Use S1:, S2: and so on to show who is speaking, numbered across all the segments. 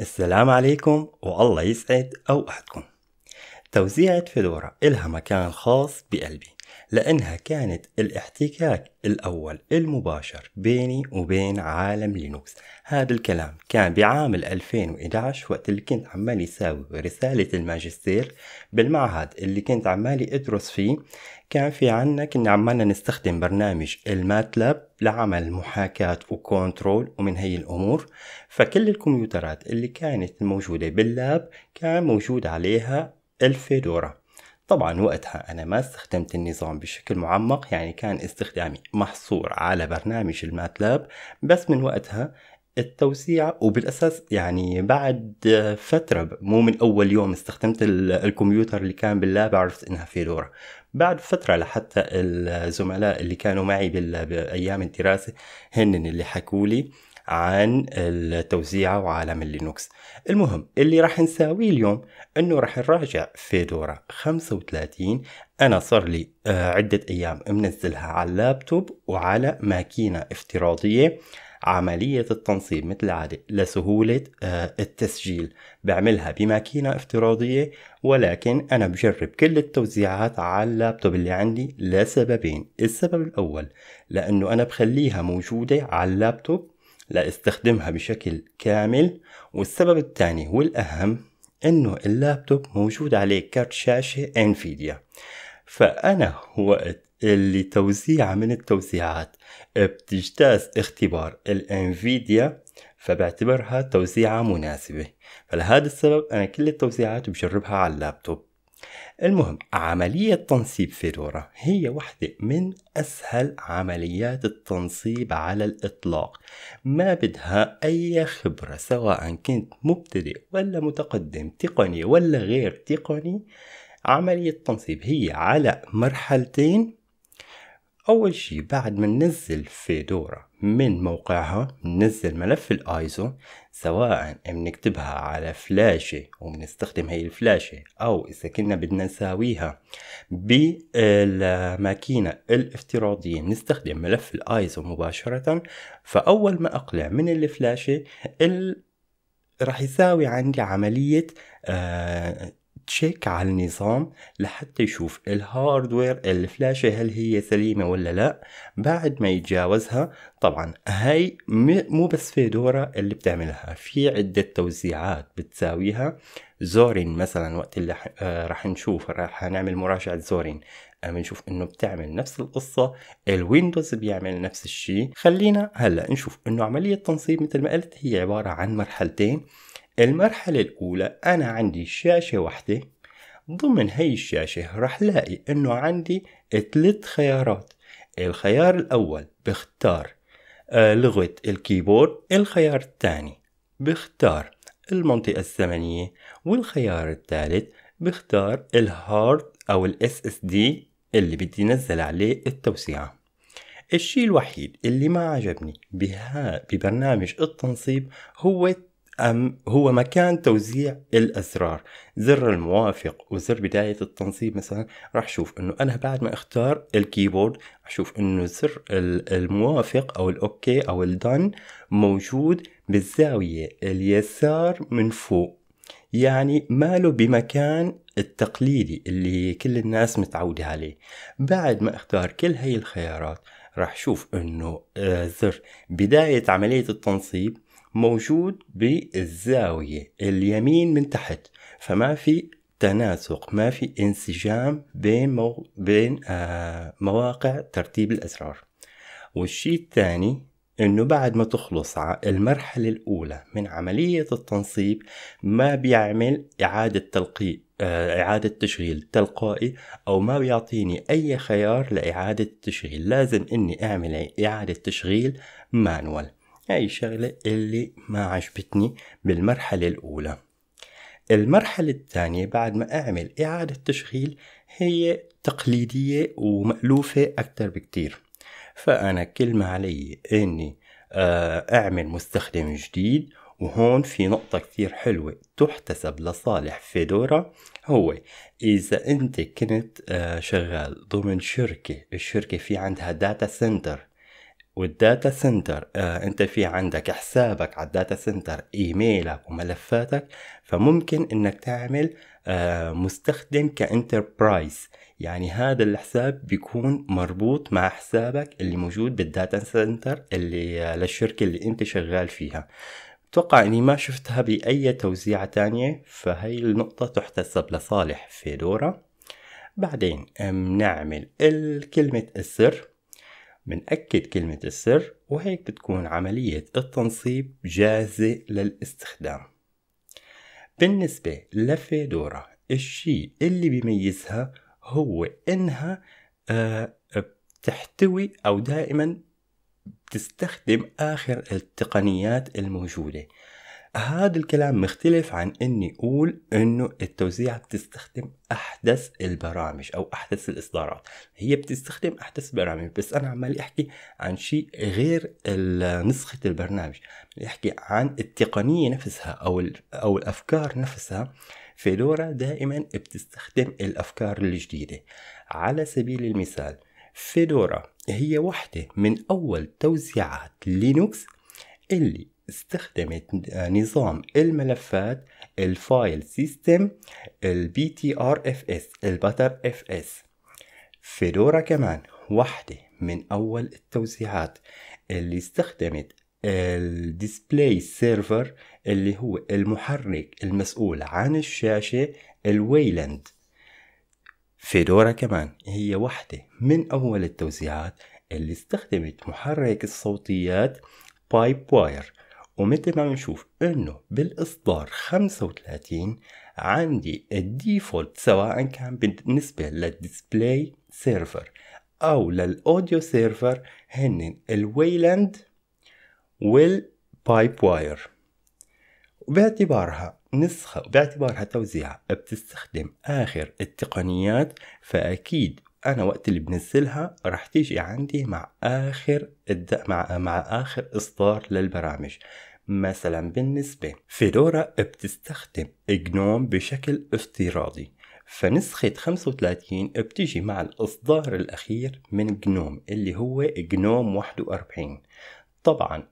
S1: السلام عليكم والله يسعد أوقاتكم توزيعة فيدورا إلها مكان خاص بقلبي لأنها كانت الاحتكاك الأول المباشر بيني وبين عالم لينوكس هذا الكلام كان بعام 2011 وقت اللي كنت عمالي ساوي رسالة الماجستير بالمعهد اللي كنت عمالي أدرس فيه كان في عنا كنا عمالنا نستخدم برنامج الماتلاب لعمل محاكاة وكونترول ومن هي الأمور فكل الكمبيوترات اللي كانت موجودة باللاب كان موجود عليها الفيدورا طبعا وقتها أنا ما استخدمت النظام بشكل معمق يعني كان استخدامي محصور على برنامج الماتلاب بس من وقتها التوسيع وبالاساس يعني بعد فتره مو من اول يوم استخدمت الكمبيوتر اللي كان باللاب عرفت انها فيدورا بعد فتره لحتى الزملاء اللي كانوا معي بايام الدراسه هن اللي حكوا لي عن التوزيعة وعالم اللينوكس المهم اللي راح نساويه اليوم انه راح نراجع فيدورا 35 انا صار لي آه، عدة ايام منزلها على اللابتوب وعلى ماكينة افتراضية عملية التنصيب مثل العادة لسهولة آه، التسجيل بعملها بماكينة افتراضية ولكن أنا بجرب كل التوزيعات على اللابتوب اللي عندي لسببين السبب الأول لأنه أنا بخليها موجودة على اللابتوب استخدمها بشكل كامل والسبب الثاني والأهم إنه اللابتوب موجود عليه كارت شاشة انفيديا فأنا وقت اللي توزيعة من التوزيعات بتجتاز اختبار الانفيديا فبعتبرها توزيعة مناسبة فلهذا السبب أنا كل التوزيعات بجربها على اللابتوب المهم عملية تنصيب فيدورا هي واحدة من أسهل عمليات التنصيب على الإطلاق ما بدها أي خبرة سواء كنت مبتدئ ولا متقدم تقني ولا غير تقني عملية التنصيب هي على مرحلتين أول شي بعد ما ننزل فيدورا من موقعها ننزل ملف الآيزو سواء بنكتبها على فلاشة وبنستخدم هي الفلاشة أو إذا كنا بدنا نساويها بالماكينة الافتراضية بنستخدم ملف الآيزو مباشرة فأول ما أقلع من الفلاشة ال... رح يساوي عندي عملية آه تشيك على النظام لحتى يشوف الهاردوير الفلاشة هل هي سليمة ولا لا بعد ما يتجاوزها طبعا هاي مو بس فيدورا اللي بتعملها في عدة توزيعات بتساويها زورين مثلا وقت اللي آه، راح نشوف راح نعمل مراجعة زورين آه، بنشوف انه بتعمل نفس القصة الويندوز بيعمل نفس الشيء خلينا هلا نشوف انه عملية تنصيب مثل ما قلت هي عبارة عن مرحلتين المرحلة الأولى أنا عندي شاشة واحدة ضمن هاي الشاشة رح لاقي أنه عندي ثلاث خيارات الخيار الأول بختار آه، لغة الكيبورد الخيار الثاني بختار المنطقة الزمنية والخيار الثالث بختار الهارد أو الاس اس دي اللي بدي نزل عليه التوسيعة الشيء الوحيد اللي ما عجبني بها ببرنامج التنصيب هو أم هو مكان توزيع الأزرار زر الموافق وزر بداية التنصيب مثلا راح أشوف أنه أنا بعد ما أختار الكيبورد راح أشوف أنه زر الموافق أو الأوكي أو الدن موجود بالزاوية اليسار من فوق يعني ماله بمكان التقليدي اللي كل الناس متعودة عليه بعد ما اختار كل هاي الخيارات راح شوف انه آه، زر بداية عملية التنصيب موجود بالزاوية اليمين من تحت فما في تناسق ما في انسجام بين مو... بين آه مواقع ترتيب الأسرار والشيء الثاني انه بعد ما تخلص المرحلة الأولى من عملية التنصيب ما بيعمل إعادة تلقيء آه، إعادة تشغيل تلقائي أو ما بيعطيني أي خيار لإعادة التشغيل لازم إني أعمل إعادة تشغيل مانوال هاي الشغلة اللي ما عجبتني بالمرحلة الأولى المرحلة الثانية بعد ما أعمل إعادة تشغيل هي تقليدية ومألوفة أكتر بكتير فأنا كل ما علي إني آه، أعمل مستخدم جديد وهون في نقطة كثير حلوة تحتسب لصالح فيدورا هو إذا أنت كنت آه، شغال ضمن شركة الشركة في عندها داتا سنتر والداتا سنتر آه انت في عندك حسابك على الداتا سنتر ايميلك وملفاتك فممكن انك تعمل آه مستخدم كانتربرايز يعني هذا الحساب بيكون مربوط مع حسابك اللي موجود بالداتا سنتر اللي آه للشركة اللي انت شغال فيها اتوقع اني ما شفتها باي توزيعة تانية فهي النقطة تحتسب لصالح فيدورا بعدين بنعمل كلمة السر منأكد كلمة السر وهيك بتكون عملية التنصيب جاهزة للاستخدام بالنسبة لفيدورا الشيء اللي بيميزها هو إنها آه، بتحتوي أو دائما بتستخدم آخر التقنيات الموجودة هذا الكلام مختلف عن اني اقول انه التوزيع بتستخدم احدث البرامج او احدث الاصدارات هي بتستخدم احدث البرامج بس انا عمال احكي عن شيء غير نسخه البرنامج احكي عن التقنيه نفسها او او الافكار نفسها فيدورا دائما بتستخدم الافكار الجديده على سبيل المثال فيدورا هي واحدة من أول توزيعات لينوكس اللي استخدمت نظام الملفات الفايل سيستم البي تي ار اف اس البتر اف اس فيدورا كمان واحدة من أول التوزيعات اللي استخدمت الديسبلاي سيرفر اللي هو المحرك المسؤول عن الشاشة الويلاند فيدورا كمان هي واحدة من أول التوزيعات اللي استخدمت محرك الصوتيات بايب واير ومثل ما بنشوف انه بالاصدار 35 عندي الديفولت سواء كان بالنسبه للديسبلاي سيرفر او للاوديو سيرفر هن الويلاند والبايب واير وباعتبارها نسخة باعتبارها توزيعة بتستخدم آخر التقنيات فأكيد أنا وقت اللي بنزلها رح تيجي عندي مع آخر الد... مع... مع آخر إصدار للبرامج مثلا بالنسبة فيدورا بتستخدم جنوم بشكل افتراضي فنسخة 35 بتيجي مع الإصدار الأخير من جنوم اللي هو جنوم 41 طبعا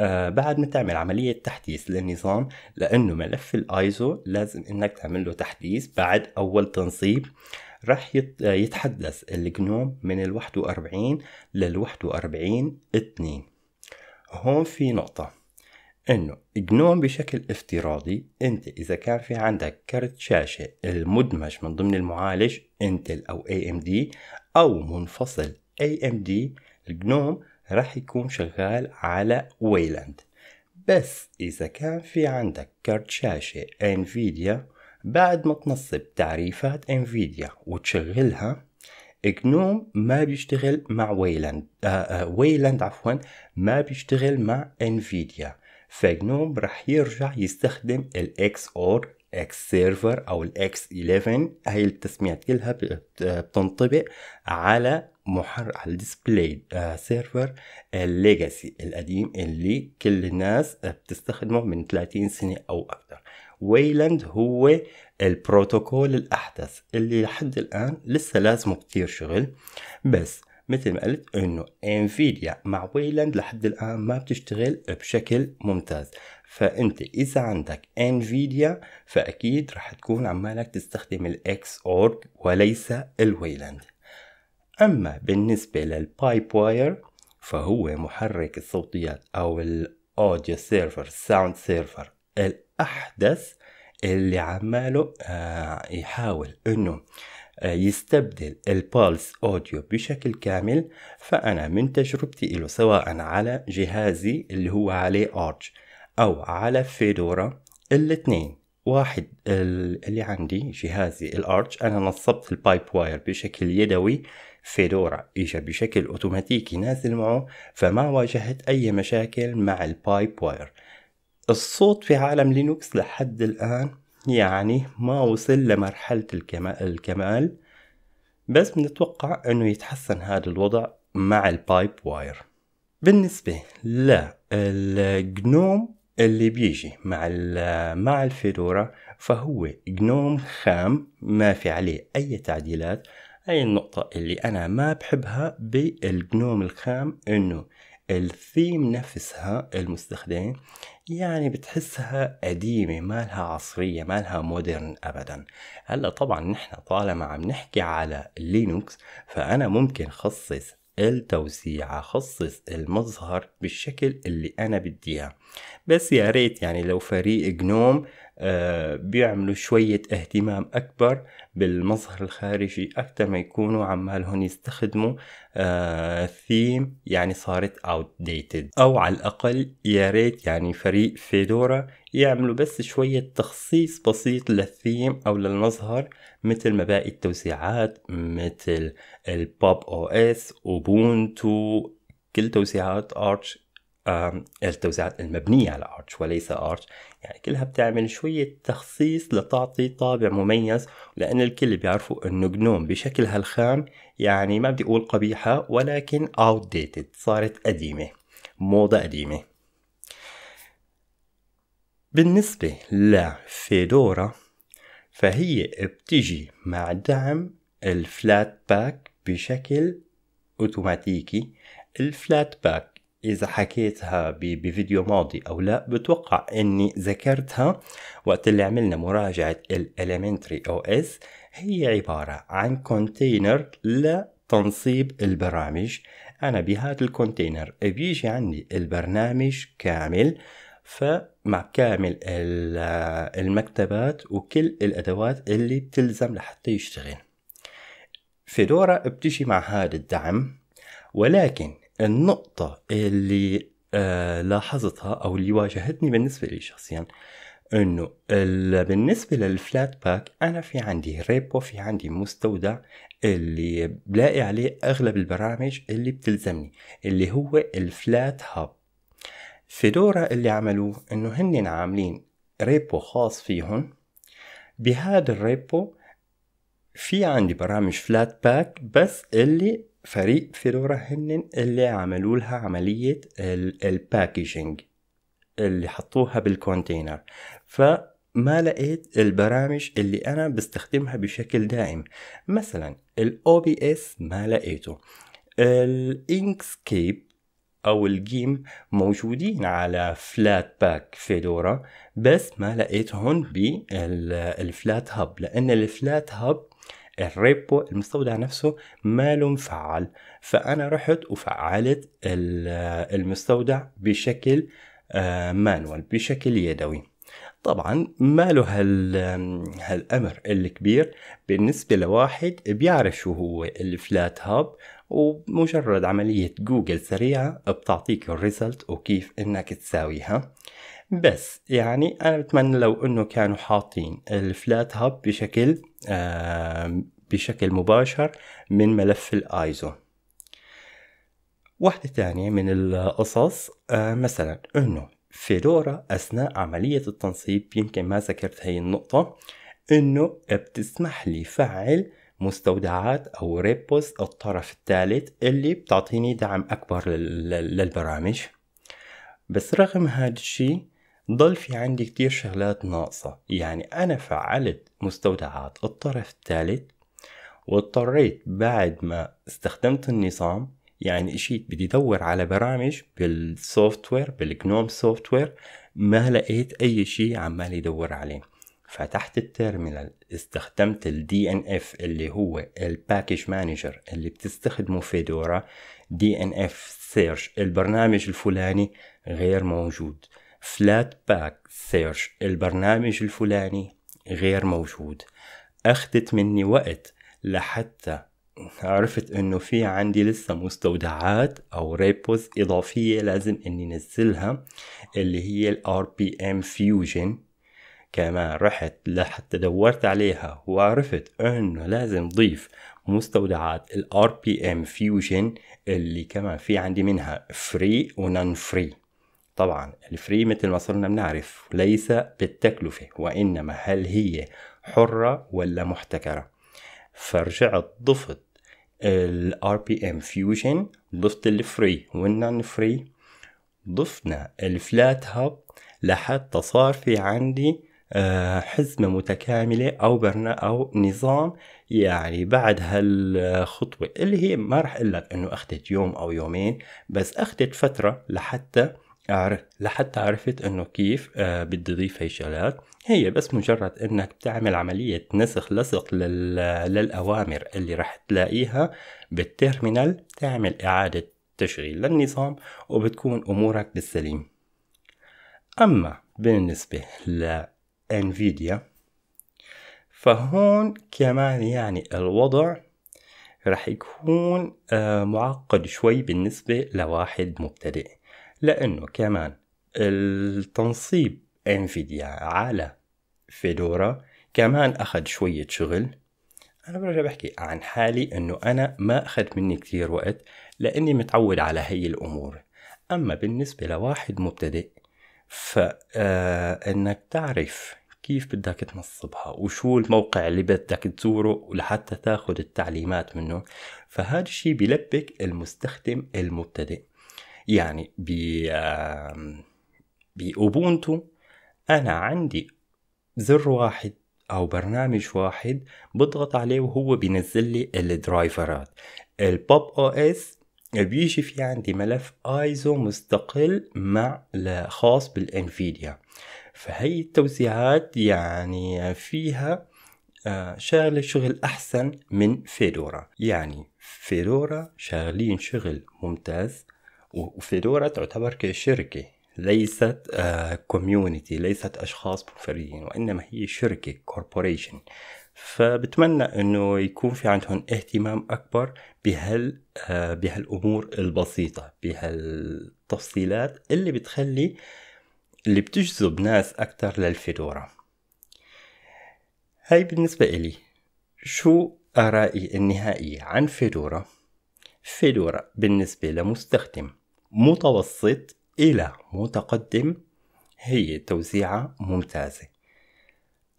S1: آه بعد ما تعمل عملية تحديث للنظام لأنه ملف الآيزو لازم إنك تعمل له تحديث بعد أول تنصيب رح آه، يتحدث الجنوم من ال 41 لل 41 2 هون في نقطة انه جنوم بشكل افتراضي انت اذا كان في عندك كرت شاشة المدمج من ضمن المعالج انتل او اي ام دي او منفصل اي ام دي الجنوم راح يكون شغال على ويلاند بس اذا كان في عندك كرت شاشة انفيديا بعد ما تنصب تعريفات انفيديا وتشغلها جنوم ما بيشتغل مع ويلاند آآ آآ ويلاند عفوا ما بيشتغل مع انفيديا فجنوب راح يرجع يستخدم ال XOR X server او ال x 11 هي التسميات كلها بتنطبق على محرك على الديسبلاي سيرفر الليجاسي القديم اللي كل الناس بتستخدمه من 30 سنه او اكثر ويلاند هو البروتوكول الأحدث اللي لحد الآن لسه لازمه كتير شغل بس مثل ما قلت انه انفيديا مع ويلاند لحد الان ما بتشتغل بشكل ممتاز فانت اذا عندك انفيديا فاكيد رح تكون عمالك تستخدم الاكس اورج وليس الويلاند اما بالنسبه للبايب واير فهو محرك الصوتيات او الاوديو سيرفر الساوند سيرفر الاحدث اللي عماله آه يحاول انه يستبدل البالس اوديو بشكل كامل فانا من تجربتي له سواء على جهازي اللي هو عليه ارج او على فيدورا الاثنين واحد اللي عندي جهازي الارج انا نصبت البايب واير بشكل يدوي فيدورا اجا بشكل اوتوماتيكي نازل معه فما واجهت اي مشاكل مع البايب واير الصوت في عالم لينوكس لحد الان يعني ما وصل لمرحلة الكمال بس بنتوقع انه يتحسن هذا الوضع مع البايب واير بالنسبة للجنوم اللي بيجي مع مع الفيدورا فهو جنوم خام ما في عليه اي تعديلات هاي النقطة اللي انا ما بحبها بالجنوم الخام انه الثيم نفسها المستخدم يعني بتحسها قديمة مالها عصرية مالها مودرن أبدا هلا طبعا نحن طالما عم نحكي على لينوكس فأنا ممكن خصص التوسيع خصص المظهر بالشكل اللي أنا بدي إياه بس يا ريت يعني لو فريق جنوم آه بيعملوا شوية اهتمام أكبر بالمظهر الخارجي أكثر ما يكونوا عمالهم يستخدموا آه ثيم يعني صارت اوت ديتد أو على الأقل يا ريت يعني فريق فيدورا يعملوا بس شوية تخصيص بسيط للثيم أو للمظهر مثل ما باقي التوسيعات مثل البوب او اس وبونتو كل توسيعات ارتش التوزيعات المبنية على ارتش وليس ارتش يعني كلها بتعمل شوية تخصيص لتعطي طابع مميز لأن الكل بيعرفوا أنه جنوم بشكلها الخام يعني ما بدي أقول قبيحة ولكن outdated صارت قديمة موضة قديمة بالنسبة لفيدورا فهي بتجي مع دعم الفلات باك بشكل اوتوماتيكي الفلات باك اذا حكيتها بفيديو ماضي او لا بتوقع اني ذكرتها وقت اللي عملنا مراجعه الاليمنتري او اس هي عباره عن كونتينر لتنصيب البرامج انا بهذا الكونتينر بيجي عندي البرنامج كامل فمع كامل المكتبات وكل الادوات اللي بتلزم لحتى يشتغل فيدورا بتجي مع هذا الدعم ولكن النقطة اللي آه لاحظتها او اللي واجهتني بالنسبة لي شخصيا انه بالنسبة للفلات باك انا في عندي ريبو في عندي مستودع اللي بلاقي عليه اغلب البرامج اللي بتلزمني اللي هو الفلات هاب فيدورا اللي عملوه انه هن عاملين ريبو خاص فيهم بهذا الريبو في عندي برامج فلات باك بس اللي فريق فيدورا هنن اللي عملوا لها عملية الباكجينج اللي حطوها بالكونتينر فما لقيت البرامج اللي أنا بستخدمها بشكل دائم مثلا الاو بي اس ما لقيته الانكسكيب أو الجيم موجودين على فلات باك فيدورا بس ما لقيتهم بالفلات هاب لأن الفلات هاب الريبو المستودع نفسه ما له مفعل فأنا رحت وفعلت المستودع بشكل آه، مانوال بشكل يدوي طبعا ما له هال... هالامر الكبير بالنسبه لواحد بيعرف شو هو الفلات هاب ومجرد عملية جوجل سريعة بتعطيك الريزلت وكيف انك تساويها بس يعني انا بتمنى لو انه كانوا حاطين الفلات هاب بشكل آه بشكل مباشر من ملف الايزو واحدة تانية من القصص آه مثلا انه فيدورا اثناء عملية التنصيب يمكن ما ذكرت هي النقطة انه بتسمح لي فعل مستودعات او ريبوس الطرف الثالث اللي بتعطيني دعم اكبر للبرامج بس رغم هذا الشيء ضل في عندي كتير شغلات ناقصة يعني أنا فعلت مستودعات الطرف الثالث واضطريت بعد ما استخدمت النظام يعني اجيت بدي ادور على برامج بالسوفت وير بالجنوم سوفت وير ما لقيت اي شيء عمال يدور عليه فتحت التيرمينال استخدمت الدي ان اف اللي هو الباكج مانجر اللي بتستخدمه فيدورا دي ان اف سيرش البرنامج الفلاني غير موجود فلات باك سيرش البرنامج الفلاني غير موجود أخذت مني وقت لحتى عرفت انه في عندي لسه مستودعات او ريبوز اضافيه لازم اني نزلها اللي هي الـ بي ام فيوجن كمان رحت لحتى دورت عليها وعرفت انه لازم ضيف مستودعات الـ بي ام فيوجن اللي كمان في عندي منها فري ونون فري طبعا الفري مثل ما صرنا بنعرف ليس بالتكلفة وإنما هل هي حرة ولا محتكرة فرجعت ضفت الار بي ام فيوجن ضفت الفري والنون فري ضفنا الفلات هاب لحتى صار في عندي آه، حزمة متكاملة أو برنا أو نظام يعني بعد هالخطوة اللي هي ما رح أقول لك إنه أخذت يوم أو يومين بس أخذت فترة لحتى لحتى عرفت انه كيف آه، بدي اضيف هي الشغلات هي بس مجرد انك بتعمل عملية نسخ لصق للأوامر اللي رح تلاقيها بالتيرمينال تعمل إعادة تشغيل للنظام وبتكون أمورك بالسليم أما بالنسبة لانفيديا فهون كمان يعني الوضع رح يكون آه، معقد شوي بالنسبة لواحد مبتدئ لأنه كمان التنصيب انفيديا على فيدورا كمان أخذ شوية شغل أنا برجع بحكي عن حالي أنه أنا ما أخذ مني كثير وقت لأني متعود على هي الأمور أما بالنسبة لواحد مبتدئ فإنك آه، تعرف كيف بدك تنصبها وشو الموقع اللي بدك تزوره لحتى تاخذ التعليمات منه فهذا الشيء بيلبك المستخدم المبتدئ يعني ب بأوبونتو أنا عندي زر واحد أو برنامج واحد بضغط عليه وهو بينزل لي الدرايفرات البوب او اس بيجي في عندي ملف ايزو مستقل مع خاص بالانفيديا فهي التوزيعات يعني فيها آه، شغل شغل أحسن من فيدورا يعني فيدورا شغلين شغل ممتاز وفيدورا تعتبر كشركة ليست كوميونيتي آه، ليست أشخاص منفردين وإنما هي شركة كوربوريشن فبتمنى انه يكون في عندهم اهتمام اكبر بهال آه، بهالامور البسيطه بهالتفصيلات اللي بتخلي اللي بتجذب ناس اكثر للفيدورا هاي بالنسبه إلي شو ارائي النهائيه عن فيدورا فيدورا بالنسبة لمستخدم متوسط إلى متقدم هي توزيعة ممتازة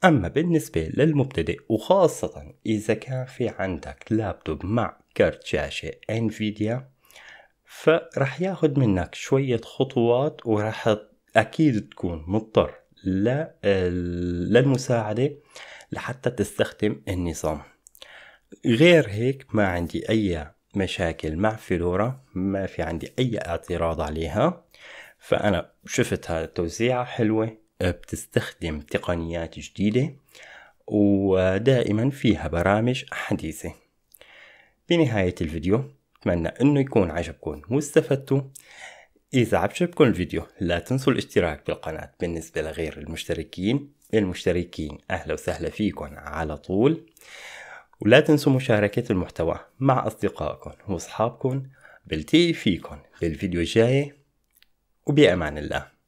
S1: أما بالنسبة للمبتدئ وخاصة إذا كان في عندك لابتوب مع كارت شاشة انفيديا فرح ياخد منك شوية خطوات ورح أكيد تكون مضطر للمساعدة لحتى تستخدم النظام غير هيك ما عندي أي مشاكل مع فلورا ما في عندي أي اعتراض عليها فأنا شفتها توزيعة حلوة بتستخدم تقنيات جديدة ودائما فيها برامج حديثة بنهاية الفيديو أتمنى أنه يكون عجبكم واستفدتوا إذا عجبكم الفيديو لا تنسوا الاشتراك بالقناة بالنسبة لغير المشتركين المشتركين أهلا وسهلا فيكم على طول ولا تنسوا مشاركة المحتوى مع أصدقائكم وأصحابكم بلتقي فيكم للفيديو الجاي وبأمان الله